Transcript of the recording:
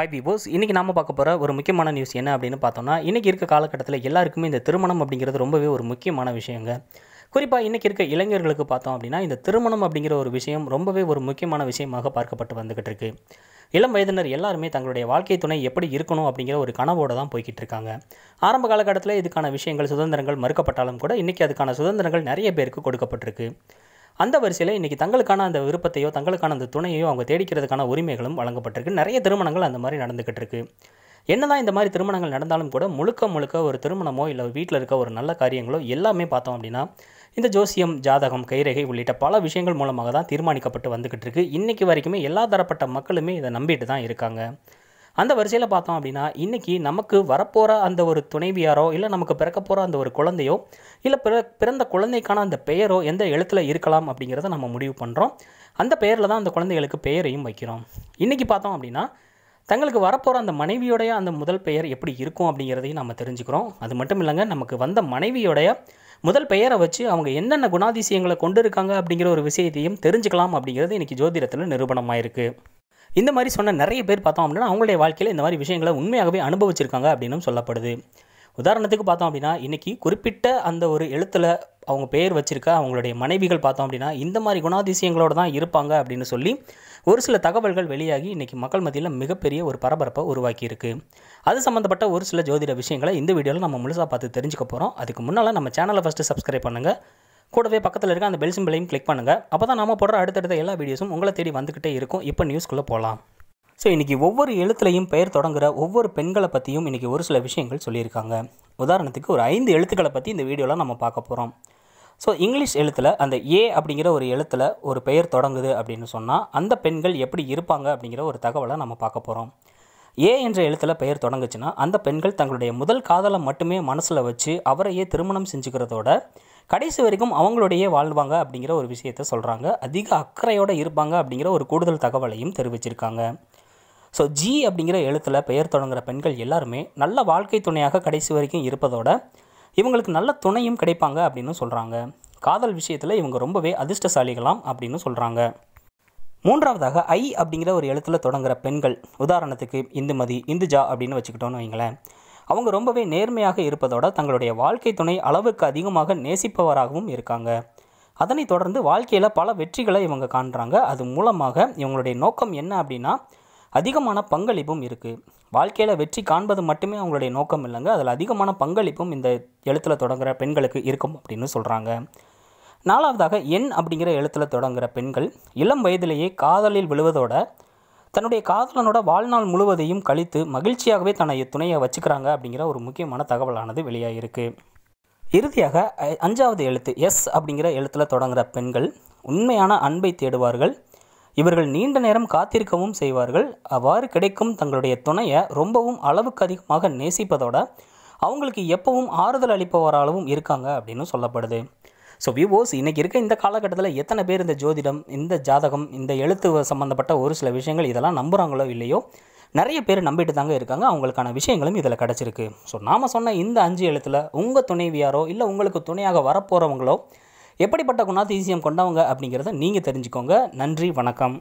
hi பீபோஸ் இன்றைக்கி நம்ம பார்க்க போகிற ஒரு முக்கியமான நியூஸ் என்ன அப்படின்னு பார்த்தோம்னா இன்றைக்கி இருக்க காலகட்டத்தில் எல்லாருக்குமே இந்த திருமணம் அப்படிங்கிறது ரொம்பவே ஒரு முக்கியமான விஷயங்க குறிப்பாக இன்றைக்கி இருக்க இளைஞர்களுக்கு பார்த்தோம் அப்படின்னா இந்த திருமணம் அப்படிங்கிற ஒரு விஷயம் ரொம்பவே ஒரு முக்கியமான விஷயமாக பார்க்கப்பட்டு வந்துகிட்டு இருக்கு இளம் வயதினர் எல்லாருமே தங்களுடைய வாழ்க்கை துணை எப்படி இருக்கணும் அப்படிங்கிற ஒரு கனவோடு தான் போய்கிட்டு இருக்காங்க ஆரம்ப காலகட்டத்தில் இதுக்கான விஷயங்கள் சுதந்திரங்கள் மறுக்கப்பட்டாலும் கூட இன்றைக்கி அதுக்கான சுதந்திரங்கள் நிறைய பேருக்கு கொடுக்கப்பட்டிருக்கு அந்த வரிசையில் இன்றைக்கி தங்களுக்கான அந்த விருப்பத்தையோ தங்களுக்கான அந்த துணையோ அவங்க தேடிக்கிறதுக்கான உரிமைகளும் வழங்கப்பட்டிருக்கு நிறைய திருமணங்கள் அந்த மாதிரி நடந்துக்கிட்டு இருக்கு என்னதான் இந்த மாதிரி திருமணங்கள் நடந்தாலும் கூட முழுக்க முழுக்க ஒரு திருமணமோ இல்லை வீட்டில் இருக்க ஒரு நல்ல காரியங்களோ எல்லாமே பார்த்தோம் அப்படின்னா இந்த ஜோசியம் ஜாதகம் கைரேகை உள்ளிட்ட பல விஷயங்கள் மூலமாக தான் தீர்மானிக்கப்பட்டு வந்துக்கிட்டு இருக்கு இன்றைக்கி வரைக்குமே எல்லா தரப்பட்ட மக்களுமே இதை நம்பிட்டு தான் இருக்காங்க அந்த வரிசையில் பார்த்தோம் அப்படின்னா இன்றைக்கி நமக்கு வரப்போகிற அந்த ஒரு துணைவியாரோ இல்லை நமக்கு பிறக்க போகிற அந்த ஒரு குழந்தையோ இல்லை பிற பிறந்த குழந்தைக்கான அந்த பெயரோ எந்த எழுத்தில் இருக்கலாம் அப்படிங்கிறத நம்ம முடிவு பண்ணுறோம் அந்த பெயரில் தான் அந்த குழந்தைகளுக்கு பெயரையும் வைக்கிறோம் இன்றைக்கி பார்த்தோம் அப்படின்னா தங்களுக்கு வரப்போகிற அந்த மனைவியோடைய அந்த முதல் பெயர் எப்படி இருக்கும் அப்படிங்கிறதையும் நம்ம தெரிஞ்சுக்கிறோம் அது மட்டும் இல்லைங்க நமக்கு வந்த மனைவியோடைய முதல் பெயரை வச்சு அவங்க என்னென்ன குணாதிசயங்களை கொண்டு இருக்காங்க அப்படிங்கிற ஒரு விஷயத்தையும் தெரிஞ்சுக்கலாம் அப்படிங்கிறது இன்றைக்கி ஜோதிடத்தில் நிரூபணமாக இருக்குது இந்த மாதிரி சொன்ன நிறைய பேர் பார்த்தோம் அப்படின்னா அவங்களுடைய வாழ்க்கையில் இந்த மாதிரி விஷயங்களை உண்மையாகவே அனுபவிச்சிருக்காங்க அப்படின்னு சொல்லப்படுது உதாரணத்துக்கு பார்த்தோம் அப்படின்னா இன்றைக்கி குறிப்பிட்ட அந்த ஒரு எழுத்தில் அவங்க பெயர் வச்சுருக்க அவங்களுடைய மனைவிகள் பார்த்தோம் அப்படின்னா இந்த மாதிரி குணாதிசயங்களோடு தான் இருப்பாங்க அப்படின்னு சொல்லி ஒரு சில தகவல்கள் வெளியாகி இன்றைக்கி மக்கள் மத்தியில் மிகப்பெரிய ஒரு பரபரப்பை உருவாக்கியிருக்கு அது சம்மந்தப்பட்ட ஒரு சில ஜோதிட விஷயங்களை இந்த வீடியோவில் நம்ம முழுசாக பார்த்து தெரிஞ்சுக்க போகிறோம் அதுக்கு முன்னால் நம்ம சேனலை ஃபஸ்ட்டு சப்ஸ்கிரைப் பண்ணுங்கள் கூடவே பக்கத்தில் இருக்க அந்த பெல் சிம்பிளையும் கிளிக் பண்ணுங்கள் அப்போ தான் நம்ம போடுற அடுத்தடுத்த எல்லா வீடியோஸும் உங்களை தேடி வந்துக்கிட்டே இருக்கும் இப்போ நியூஸ்க்குள்ளே போகலாம் ஸோ இன்றைக்கி ஒவ்வொரு எழுத்துலையும் பெயர் தொடங்குகிற ஒவ்வொரு பெண்களை பற்றியும் இன்றைக்கி ஒரு சில விஷயங்கள் சொல்லியிருக்காங்க உதாரணத்துக்கு ஒரு ஐந்து எழுத்துக்களை பற்றி இந்த வீடியோவில் நம்ம பார்க்க போகிறோம் ஸோ இங்கிலீஷ் எழுத்தில் அந்த ஏ அப்படிங்கிற ஒரு எழுத்தில் ஒரு பெயர் தொடங்குது அப்படின்னு சொன்னால் அந்த பெண்கள் எப்படி இருப்பாங்க அப்படிங்கிற ஒரு தகவலை நம்ம பார்க்க போகிறோம் ஏ என்ற எழுத்தில் பெயர் தொடங்குச்சுன்னா அந்த பெண்கள் தங்களுடைய முதல் காதலை மட்டுமே மனசில் வச்சு அவரையே திருமணம் செஞ்சுக்கிறதோட கடைசி வரைக்கும் அவங்களுடைய வாழ்வாங்க அப்படிங்கிற ஒரு விஷயத்த சொல்கிறாங்க அதிக அக்கறையோடு இருப்பாங்க அப்படிங்கிற ஒரு கூடுதல் தகவலையும் தெரிவிச்சிருக்காங்க ஸோ ஜி அப்படிங்கிற எழுத்தில் பெயர் தொடங்குகிற பெண்கள் எல்லாருமே நல்ல வாழ்க்கை துணையாக கடைசி வரைக்கும் இருப்பதோட இவங்களுக்கு நல்ல துணையும் கிடைப்பாங்க அப்படின்னு சொல்கிறாங்க காதல் விஷயத்தில் இவங்க ரொம்பவே அதிர்ஷ்டசாலிகளாம் அப்படின்னு சொல்கிறாங்க மூன்றாவதாக ஐ அப்படிங்கிற ஒரு எழுத்தில் தொடங்குகிற பெண்கள் உதாரணத்துக்கு இந்துமதி இந்துஜா அப்படின்னு வச்சுக்கிட்டோன்னு வைங்களேன் அவங்க ரொம்பவே நேர்மையாக இருப்பதோட தங்களுடைய வாழ்க்கை துணை அளவுக்கு அதிகமாக நேசிப்பவராகவும் இருக்காங்க அதனைத் தொடர்ந்து வாழ்க்கையில் பல வெற்றிகளை இவங்க காண்றாங்க அது மூலமாக இவங்களுடைய நோக்கம் என்ன அப்படின்னா அதிகமான பங்களிப்பும் இருக்குது வாழ்க்கையில் வெற்றி காண்பது மட்டுமே அவங்களுடைய நோக்கம் இல்லைங்க அதில் அதிகமான பங்களிப்பும் இந்த எழுத்தில் தொடங்குகிற பெண்களுக்கு இருக்கும் அப்படின்னு சொல்கிறாங்க நாலாவதாக எண் அப்படிங்கிற எழுத்தில் தொடங்குகிற பெண்கள் இளம் வயதிலேயே காதலில் விழுவதோட தன்னுடைய காதலனோட வாழ்நாள் முழுவதையும் கழித்து மகிழ்ச்சியாகவே தன்னை துணையை வச்சுக்கிறாங்க அப்படிங்கிற ஒரு முக்கியமான தகவலானது வெளியாகிருக்கு இறுதியாக அஞ்சாவது எழுத்து எஸ் அப்படிங்கிற எழுத்தில் தொடங்குகிற பெண்கள் உண்மையான அன்பை தேடுவார்கள் இவர்கள் நீண்ட நேரம் காத்திருக்கவும் செய்வார்கள் அவ்வாறு கிடைக்கும் தங்களுடைய துணையை ரொம்பவும் அளவுக்கு அதிகமாக நேசிப்பதோட அவங்களுக்கு எப்பவும் ஆறுதல் அளிப்பவராலவும் இருக்காங்க அப்படின்னு சொல்லப்படுது ஸோ விவோஸ் இன்றைக்கி இருக்க இந்த காலகட்டத்தில் எத்தனை பேர் இந்த ஜோதிடம் இந்த ஜாதகம் இந்த எழுத்து சம்மந்தப்பட்ட ஒரு சில விஷயங்கள் இதெல்லாம் நம்புகிறாங்களோ இல்லையோ நிறைய பேர் நம்பிட்டு தாங்க இருக்காங்க அவங்களுக்கான விஷயங்களும் இதில் கிடச்சிருக்கு ஸோ நாம் சொன்ன இந்த அஞ்சு எழுத்தில் உங்கள் துணைவியாரோ இல்லை உங்களுக்கு துணையாக வரப்போகிறவங்களோ எப்படிப்பட்ட குணாதிசயம் கொண்டவங்க அப்படிங்கிறத நீங்கள் தெரிஞ்சுக்கோங்க நன்றி வணக்கம்